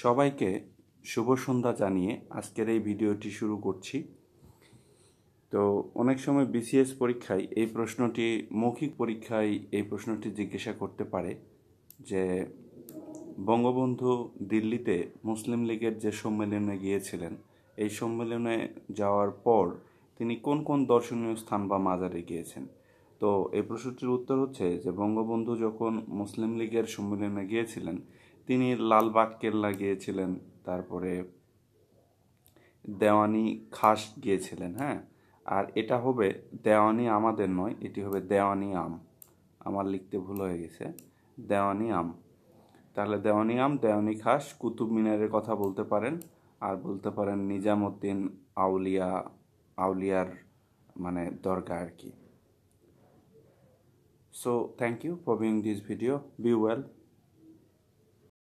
সবাইকে শুভ সন্ধ্যা জানিয়ে আজকের এই ভিডিওটি শুরু করছি তো অনেক সময় বিসিএস পরীক্ষায় এই প্রশ্নটি মৌখিক পরীক্ষায় এই প্রশ্নটি জিজ্ঞাসা করতে পারে যে বঙ্গবন্ধু দিল্লিতে মুসলিম লীগের যে সম্মেলনে গিয়েছিলেন এই সম্মেলনে যাওয়ার পর তিনি কোন কোন দর্শনীয় স্থান বা মাজারে গিয়েছেন তো এই প্রশ্নটির উত্তর হচ্ছে যে বঙ্গবন্ধু যখন মুসলিম লীগের সম্মেলনে গিয়েছিলেন তিনি লালবাগ কেল্লা গিয়েছিলেন তারপরে দেওয়ানি খাস গিয়েছিলেন হ্যাঁ আর এটা হবে দেওয়ানি আমাদের নয় এটি হবে দেওয়ানি আম আমার লিখতে ভুল হয়ে গেছে দেওয়ানি আম তাহলে দেওয়ানি আম দেওয়ানি খাস কুতুব মিনারের কথা বলতে পারেন আর বলতে পারেন নিজামুদ্দিন আউলিয়া আউলিয়ার মানে দরগা আর কি so thank you for being this video be well